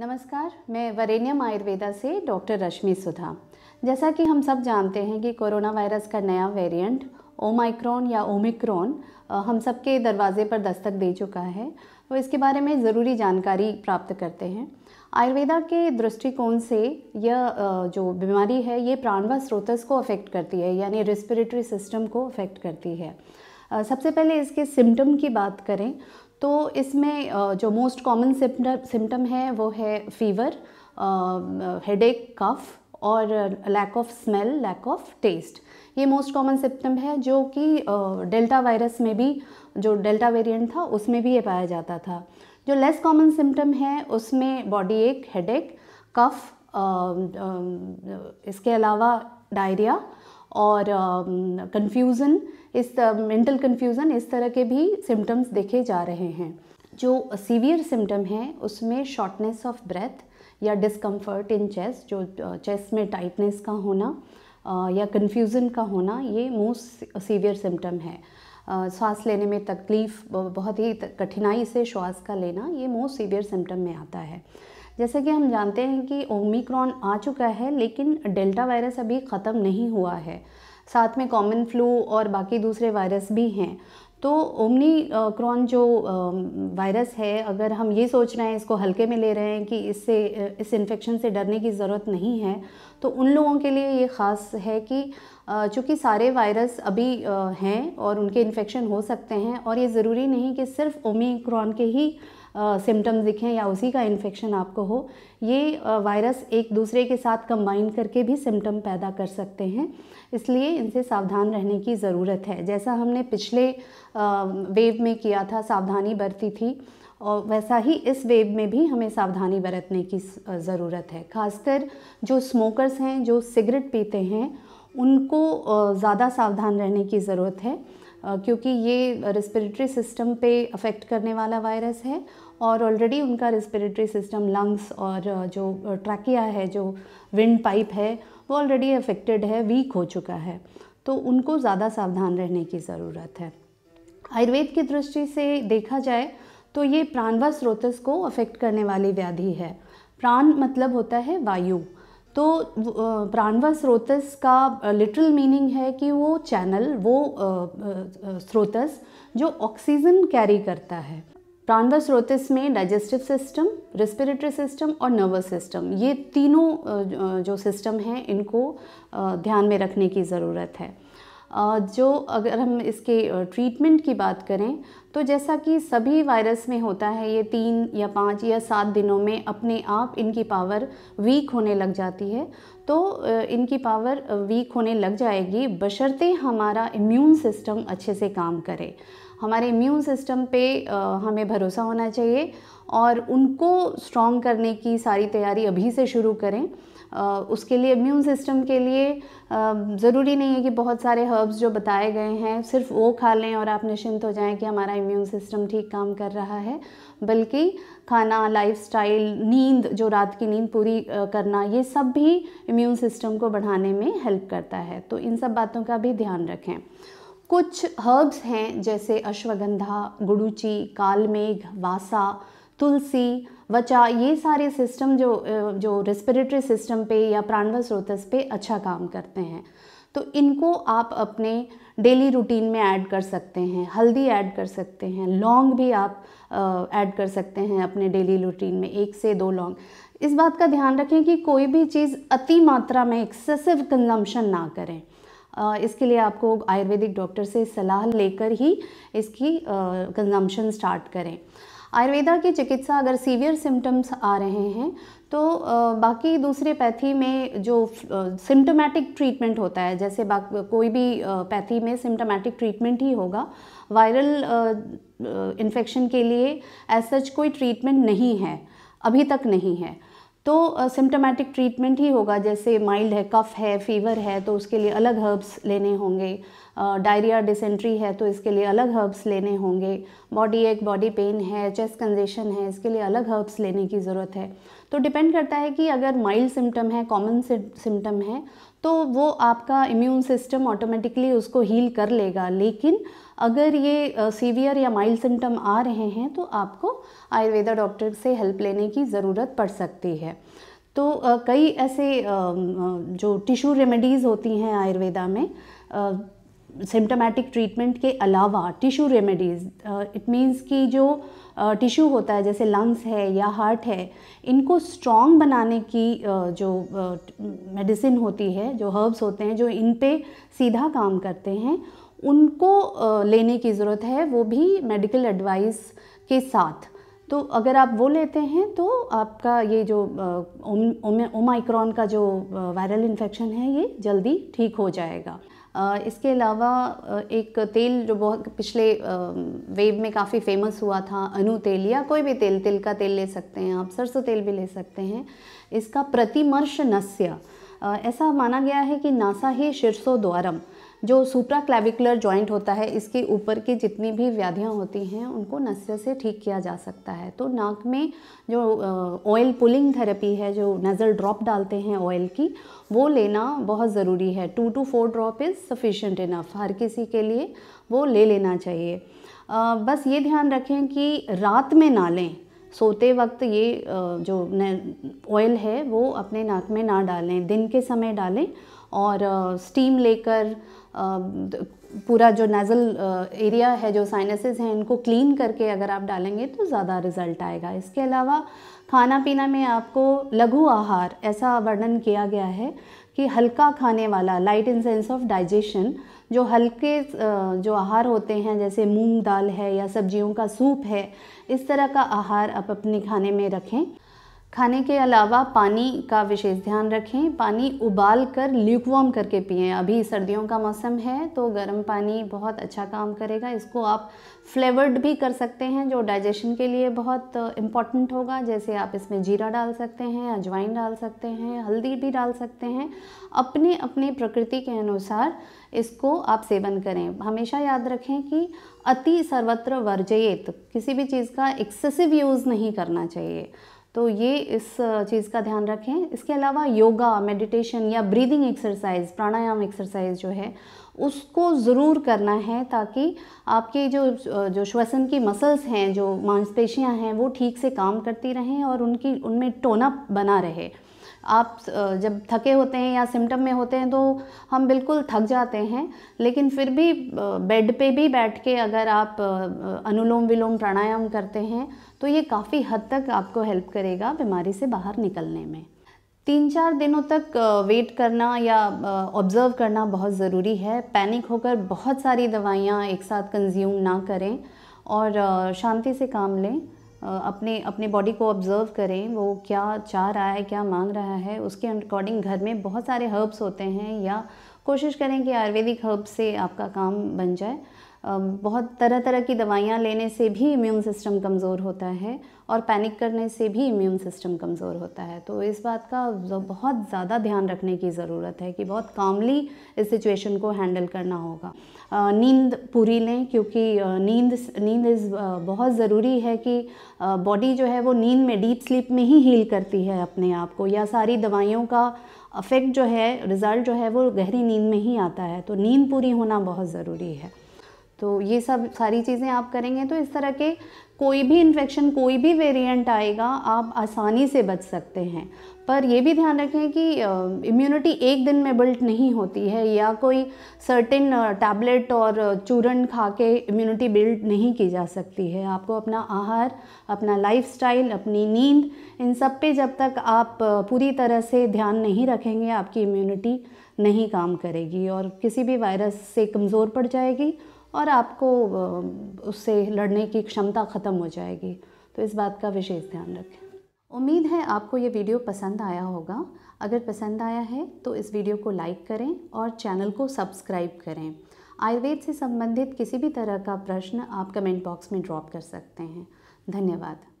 नमस्कार मैं वरेण्यम आयुर्वेदा से डॉक्टर रश्मि सुधा जैसा कि हम सब जानते हैं कि कोरोना वायरस का नया वेरिएंट ओमाइक्रॉन या ओमिक्रॉन हम सब के दरवाजे पर दस्तक दे चुका है तो इसके बारे में ज़रूरी जानकारी प्राप्त करते हैं आयुर्वेदा के दृष्टिकोण से यह जो बीमारी है ये प्राणवा स्रोतस को अफेक्ट करती है यानी रेस्पिरेटरी सिस्टम को अफेक्ट करती है सबसे पहले इसके सिम्टम की बात करें तो इसमें जो मोस्ट कॉमन सिम्टम है वो है फीवर हेडेक कफ और lack of smell lack of taste ये मोस्ट कॉमन सिम्टम है जो कि डेल्टा वायरस में भी जो डेल्टा वेरिएंट था उसमें भी ये पाया जाता था जो लेस कॉमन सिम्टम है उसमें बॉडी एक हेडेक कफ इसके अलावा डायरिया और कन्फ्यूज़न इस मेंटल कन्फ्यूज़न इस तरह के भी सिम्टम्स देखे जा रहे हैं जो सीवियर सिम्टम हैं उसमें शॉर्टनेस ऑफ ब्रेथ या डिस्कम्फर्ट इन चेस्ट जो चेस्ट में टाइटनेस का होना या कन्फ्यूज़न का होना ये मोस्ट सीवियर सिम्टम है श्वास लेने में तकलीफ़ बहुत ही कठिनाई से श्वास का लेना ये मोस्ट सीवियर सिम्टम में आता है जैसे कि हम जानते हैं कि ओमिक्रॉन आ चुका है लेकिन डेल्टा वायरस अभी ख़त्म नहीं हुआ है साथ में कॉमन फ्लू और बाकी दूसरे वायरस भी हैं तो ओमनी क्रॉन जो वायरस है अगर हम ये सोच रहे हैं इसको हल्के में ले रहे हैं कि इससे इस इन्फेक्शन से डरने की ज़रूरत नहीं है तो उन लोगों के लिए ये ख़ास है कि चूँकि सारे वायरस अभी हैं और उनके इन्फेक्शन हो सकते हैं और ये ज़रूरी नहीं कि सिर्फ ओमिक्रॉन के ही सिम्टम्स दिखें या उसी का इन्फेक्शन आपको हो ये वायरस एक दूसरे के साथ कंबाइन करके भी सिम्टम पैदा कर सकते हैं इसलिए इनसे सावधान रहने की ज़रूरत है जैसा हमने पिछले वेव में किया था सावधानी बरती थी और वैसा ही इस वेव में भी हमें सावधानी बरतने की ज़रूरत है खासकर जो स्मोकर्स हैं जो सिगरेट पीते हैं उनको ज़्यादा सावधान रहने की ज़रूरत है क्योंकि ये रेस्पिरेटरी सिस्टम पे अफेक्ट करने वाला वायरस है और ऑलरेडी उनका रेस्पिरेटरी सिस्टम लंग्स और uh, जो ट्रैकिया uh, है जो विंड पाइप है वो ऑलरेडी अफेक्टेड है वीक हो चुका है तो उनको ज़्यादा सावधान रहने की ज़रूरत है आयुर्वेद की दृष्टि से देखा जाए तो ये प्राणवा स्रोतस को अफेक्ट करने वाली व्याधि है प्राण मतलब होता है वायु तो uh, प्राणवा स्रोतस का लिटरल मीनिंग है कि वो चैनल वो स्रोतस जो ऑक्सीजन कैरी करता है प्राणवायु स्रोतस में डाइजेस्टिव सिस्टम रेस्पिरेटरी सिस्टम और नर्वस सिस्टम ये तीनों जो सिस्टम हैं इनको ध्यान में रखने की ज़रूरत है जो अगर हम इसके ट्रीटमेंट की बात करें तो जैसा कि सभी वायरस में होता है ये तीन या पाँच या सात दिनों में अपने आप इनकी पावर वीक होने लग जाती है तो इनकी पावर वीक होने लग जाएगी बशर्ते हमारा इम्यून सिस्टम अच्छे से काम करे हमारे इम्यून सिस्टम पे हमें भरोसा होना चाहिए और उनको स्ट्रॉन्ग करने की सारी तैयारी अभी से शुरू करें उसके लिए इम्यून सिस्टम के लिए ज़रूरी नहीं है कि बहुत सारे हर्ब्स जो बताए गए हैं सिर्फ वो खा लें और आप निश्चिंत हो जाएं कि हमारा इम्यून सिस्टम ठीक काम कर रहा है बल्कि खाना लाइफस्टाइल नींद जो रात की नींद पूरी करना ये सब भी इम्यून सिस्टम को बढ़ाने में हेल्प करता है तो इन सब बातों का भी ध्यान रखें कुछ हर्ब्स हैं जैसे अश्वगंधा गुड़ूची कालमेघ वासा तुलसी वचा ये सारे सिस्टम जो जो रेस्पिरेटरी सिस्टम पे या प्राणव स्रोतस पे अच्छा काम करते हैं तो इनको आप अपने डेली रूटीन में ऐड कर सकते हैं हल्दी ऐड कर सकते हैं लौंग भी आप ऐड कर सकते हैं अपने डेली रूटीन में एक से दो लौंग इस बात का ध्यान रखें कि कोई भी चीज़ अति मात्रा में एक्सेसिव कंजम्पशन ना करें इसके लिए आपको आयुर्वेदिक डॉक्टर से सलाह लेकर ही इसकी कंजम्पशन स्टार्ट करें आयुर्वेदा की चिकित्सा अगर सीवियर सिम्टम्स आ रहे हैं तो बाकी दूसरे पैथी में जो सिम्टोमेटिक ट्रीटमेंट होता है जैसे कोई भी पैथी में सिम्टोमेटिक ट्रीटमेंट ही होगा वायरल इन्फेक्शन के लिए एज सच कोई ट्रीटमेंट नहीं है अभी तक नहीं है तो सिम्टोमेटिक ट्रीटमेंट ही होगा जैसे माइल्ड है कफ़ है फीवर है तो उसके लिए अलग हर्ब्स लेने होंगे डायरिया डिसेंट्री है तो इसके लिए अलग हर्ब्स लेने होंगे बॉडी एक बॉडी पेन है चेस्ट कंजेशन है इसके लिए अलग हर्ब्स लेने की ज़रूरत है तो डिपेंड करता है कि अगर माइल्ड सिम्टम है कॉमन सिम्टम है तो वो आपका इम्यून सिस्टम ऑटोमेटिकली उसको हील कर लेगा लेकिन अगर ये सीवियर या माइल्ड सिम्टम आ रहे हैं तो आपको आयुर्वेदा डॉक्टर से हेल्प लेने की ज़रूरत पड़ सकती है तो कई ऐसे जो टिश्यू रेमेडीज़ होती हैं आयुर्वेदा में सिम्टोमेटिक ट्रीटमेंट के अलावा टिश्यू रेमेडीज़ इट मीन्स कि जो टिश्यू uh, होता है जैसे लंग्स है या हार्ट है इनको स्ट्रॉन्ग बनाने की uh, जो मेडिसिन uh, होती है जो हर्ब्स होते हैं जो इन पे सीधा काम करते हैं उनको uh, लेने की ज़रूरत है वो भी मेडिकल एडवाइस के साथ तो अगर आप वो लेते हैं तो आपका ये जो ओमाइक्रॉन uh, का जो वायरल uh, इन्फेक्शन है ये जल्दी ठीक हो जाएगा इसके अलावा एक तेल जो बहुत पिछले वेव में काफ़ी फेमस हुआ था अनु तेल या कोई भी तेल तिल का तेल ले सकते हैं आप सरसों तेल भी ले सकते हैं इसका प्रतिमर्श नस्य ऐसा माना गया है कि नासा ही शिरसो द्वारम जो सुप्रा क्लेविकुलर जॉइंट होता है इसके ऊपर की जितनी भी व्याधियाँ होती हैं उनको नस्य से ठीक किया जा सकता है तो नाक में जो ऑयल पुलिंग थेरेपी है जो नज़र ड्रॉप डालते हैं ऑयल की वो लेना बहुत ज़रूरी है two to four drop is sufficient enough हर किसी के लिए वो ले लेना चाहिए आ, बस ये ध्यान रखें कि रात में ना लें सोते वक्त ये जो ऑयल है वो अपने नाक में ना डालें दिन के समय डालें और स्टीम लेकर पूरा जो नेज़ल एरिया है जो साइनसेस हैं इनको क्लीन करके अगर आप डालेंगे तो ज़्यादा रिज़ल्ट आएगा इसके अलावा खाना पीना में आपको लघु आहार ऐसा वर्णन किया गया है कि हल्का खाने वाला light in sense of digestion जो हल्के जो आहार होते हैं जैसे मूंग दाल है या सब्जियों का सूप है इस तरह का आहार आप अपने खाने में रखें खाने के अलावा पानी का विशेष ध्यान रखें पानी उबाल कर ल्यूकवार्म करके पिएं अभी सर्दियों का मौसम है तो गर्म पानी बहुत अच्छा काम करेगा इसको आप फ्लेवर्ड भी कर सकते हैं जो डाइजेशन के लिए बहुत इम्पॉर्टेंट होगा जैसे आप इसमें जीरा डाल सकते हैं अजवाइन डाल सकते हैं हल्दी भी डाल सकते हैं अपने अपने प्रकृति के अनुसार इसको आप सेवन करें हमेशा याद रखें कि अति सर्वत्र वर्जयित किसी भी चीज़ का एक्सेसिव यूज़ नहीं करना चाहिए तो ये इस चीज़ का ध्यान रखें इसके अलावा योगा मेडिटेशन या ब्रीदिंग एक्सरसाइज प्राणायाम एक्सरसाइज जो है उसको ज़रूर करना है ताकि आपके जो जो श्वसन की मसल्स हैं जो मांसपेशियां हैं वो ठीक से काम करती रहें और उनकी उनमें टोनअप बना रहे आप जब थके होते हैं या सिम्टम में होते हैं तो हम बिल्कुल थक जाते हैं लेकिन फिर भी बेड पे भी बैठ के अगर आप अनुलोम विलोम प्राणायाम करते हैं तो ये काफ़ी हद तक आपको हेल्प करेगा बीमारी से बाहर निकलने में तीन चार दिनों तक वेट करना या ऑब्ज़र्व करना बहुत ज़रूरी है पैनिक होकर बहुत सारी दवाइयाँ एक साथ कंज्यूम ना करें और शांति से काम लें अपने अपने बॉडी को ऑब्ज़र्व करें वो क्या चाह रहा है क्या मांग रहा है उसके अकॉर्डिंग घर में बहुत सारे हर्ब्स होते हैं या कोशिश करें कि आयुर्वेदिक हर्ब से आपका काम बन जाए बहुत तरह तरह की दवाइयाँ लेने से भी इम्यून सिस्टम कमज़ोर होता है और पैनिक करने से भी इम्यून सिस्टम कमज़ोर होता है तो इस बात का बहुत ज़्यादा ध्यान रखने की ज़रूरत है कि बहुत कामली इस सिचुएशन को हैंडल करना होगा नींद पूरी लें क्योंकि नींद नींद इज़ बहुत ज़रूरी है कि बॉडी जो है वो नींद में डीप स्लीप में ही हील करती है अपने आप को या सारी दवाइयों का अफेक्ट जो है रिज़ल्ट जो है वो गहरी नींद में ही आता है तो नींद पूरी होना बहुत ज़रूरी है तो ये सब सारी चीज़ें आप करेंगे तो इस तरह के कोई भी इन्फेक्शन कोई भी वेरिएंट आएगा आप आसानी से बच सकते हैं पर यह भी ध्यान रखें कि इम्यूनिटी एक दिन में बिल्ट नहीं होती है या कोई सर्टेन टैबलेट और चूरन खा के इम्यूनिटी बिल्ड नहीं की जा सकती है आपको अपना आहार अपना लाइफ अपनी नींद इन सब पे जब तक आप पूरी तरह से ध्यान नहीं रखेंगे आपकी इम्यूनिटी नहीं काम करेगी और किसी भी वायरस से कमज़ोर पड़ जाएगी और आपको उससे लड़ने की क्षमता ख़त्म हो जाएगी तो इस बात का विशेष ध्यान रखें उम्मीद है आपको ये वीडियो पसंद आया होगा अगर पसंद आया है तो इस वीडियो को लाइक करें और चैनल को सब्सक्राइब करें आयुर्वेद से संबंधित किसी भी तरह का प्रश्न आप कमेंट बॉक्स में ड्रॉप कर सकते हैं धन्यवाद